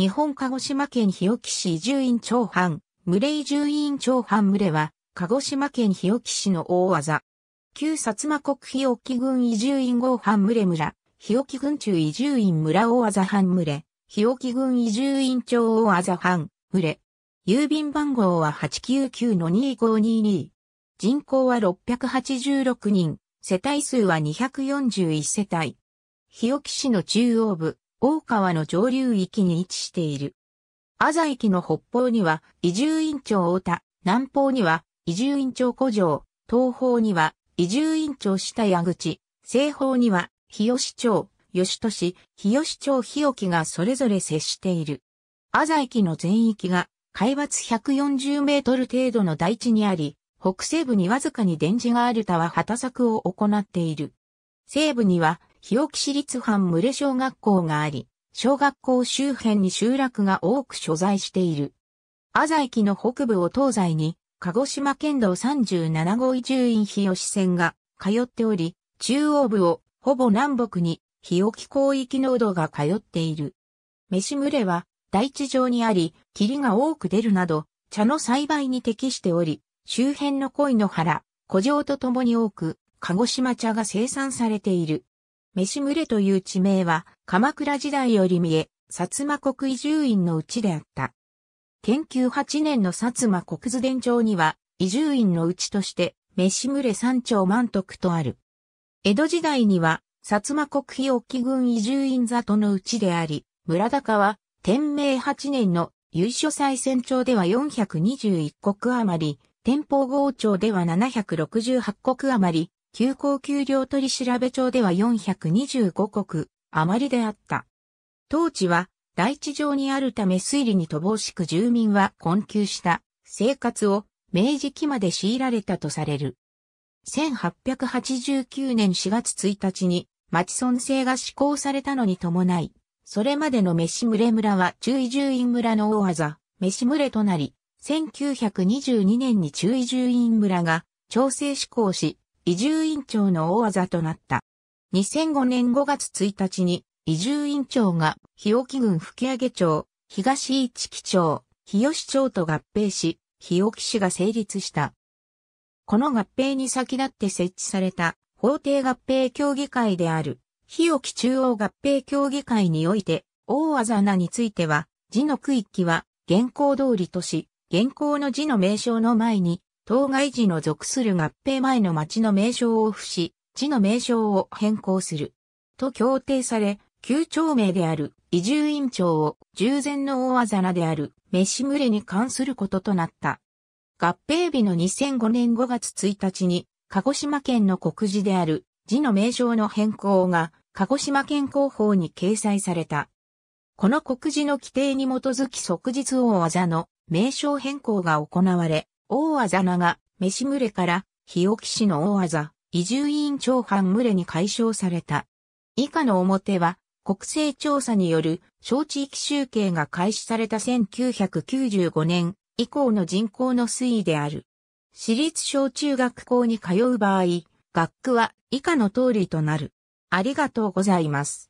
日本鹿児島県日置市移住院長藩、群れ移住院長藩群れは、鹿児島県日置市の大技。旧薩摩国日置郡移住院号藩群れ村、日置郡中移住院村大技藩群れ、日置郡移住院長大技藩群れ。郵便番号は899-2522。人口は686人、世帯数は241世帯。日置市の中央部、大川の上流域に位置している。阿ザ駅の北方には移住院長太田、南方には移住院長古城、東方には移住院長下矢口、西方には日吉町、吉都市、日吉町日置がそれぞれ接している。阿ザ駅の全域が海抜140メートル程度の台地にあり、北西部にわずかに電磁がある田は畑作を行っている。西部には日置市立藩群れ小学校があり、小学校周辺に集落が多く所在している。安西駅の北部を東西に、鹿児島県道37号移住院日吉線が通っており、中央部をほぼ南北に日置広域濃度が通っている。飯群れは大地上にあり、霧が多く出るなど、茶の栽培に適しており、周辺の鯉の原、古城とともに多く、鹿児島茶が生産されている。飯群れという地名は、鎌倉時代より見え、薩摩国移住院のうちであった。研究8年の薩摩国図伝帳には、移住院のうちとして、飯群れ三丁満徳とある。江戸時代には、薩摩国費沖郡移住院里のうちであり、村高は、天明8年の由緒再選帳では421国余り、天保郷町では768国余り、休校給料取調帳では425国余りであった。当地は大地上にあるため推理に乏しく住民は困窮した生活を明治期まで強いられたとされる。1889年4月1日に町村制が施行されたのに伴い、それまでの飯群れ村は中位住院村の大技、飯群れとなり、1922年に中位住院村が調整施行し、移住院長の大技となった。2005年5月1日に移住院長が日置郡吹上町、東市木町、日吉町と合併し、日置市が成立した。この合併に先立って設置された法定合併協議会である日置中央合併協議会において、大技名については、字の区域は現行通りとし、現行の字の名称の前に、当該時の属する合併前の町の名称を付し、地の名称を変更する。と協定され、旧町名である移住院長を従前の大技名である飯群れに関することとなった。合併日の2005年5月1日に、鹿児島県の国字である字の名称の変更が鹿児島県広報に掲載された。この国字の規定に基づき即日大技の名称変更が行われ、大技が、飯群れから、日置市の大技、移住委員長藩群れに解消された。以下の表は、国勢調査による小地域集計が開始された1995年以降の人口の推移である。私立小中学校に通う場合、学区は以下の通りとなる。ありがとうございます。